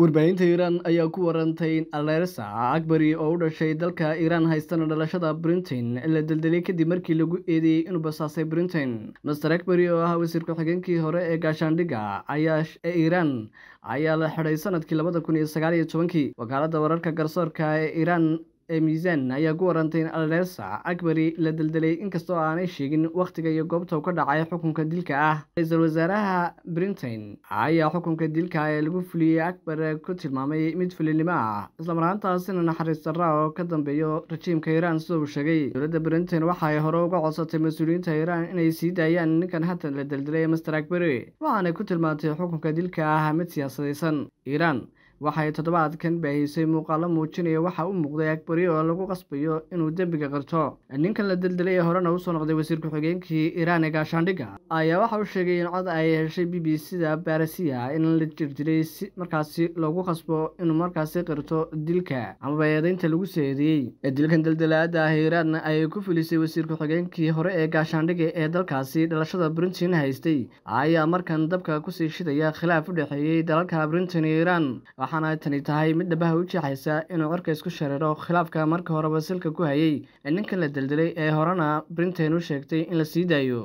warbaahinta iiraan ayaa ku warantay in alersa akbari oo u dhashay dalka iiraan haystana dhalashada brintain la deldelay kadib markii lagu eedeeyey inuu basaasay brintain master akbari oo ahaa wasiirku xigeenkii hore ee gaashaandhigga ayaa ee iiraan ayaa la xidhay sanadkii labada kun iyo sagaal iyo tobankii wakaaladda wararka garsoorka ee iiraan ee miisaan ayaa ku warantay in aldersa akbari la deldelay inkastoo aanay sheegin wakhtiga iyo goobta u ka dhacay xukunka dilka ah ra-iisul wasaaraha brintain ayaa xukunka dilka ah ee lagu fuliyey akbar ku tilmaamay mid fulinimo ah islamarhaantaasina naxariis darra oo ka dambeeyo rajiimka iiraan sida uu sheegay dowladda brintain waxa ay hore uga codsatay mas-uuliyiinta iiraan inay sii daayaan ninkan haatan la deldelay master akbari waxaanay ku tilmaantay xukunka dilka ah mid siyaasadaysan iiraan waxay toddobaadkan baahisay muuqaalo muujinaya waxa u muuqday agbari oo lagu qasbayo inuu dembiga qirto ninkan la deldelay ee horena usoo noqday wasiir ku-xigeenkii iiraan ee gaashaandhiga ayaa waxa u sheegay in cod ay heshay b b c-da barasiya in la jirjiray si markaasi loogu qasbo inuu markaasi qirto dilka amaba eedaynta lagu seediyey dilkan deldelaada ah iiraan ayay ku filisay wasiir ku-xigeenkii hore ee gaashaandhiga ee dalkaasi dhalashada brintin haystay ayaa markan dabka kusii shidaya khilaaf u dhexeeyey dalalka brintin iyo iiraan waxaana tani tahay mid dhabaha u jeexaysa inuu orkays ku shariro khilaafka marka horeba silka ku hayay ee ninkan la deldelay ee horena brintain u sheegtay in la sii daayo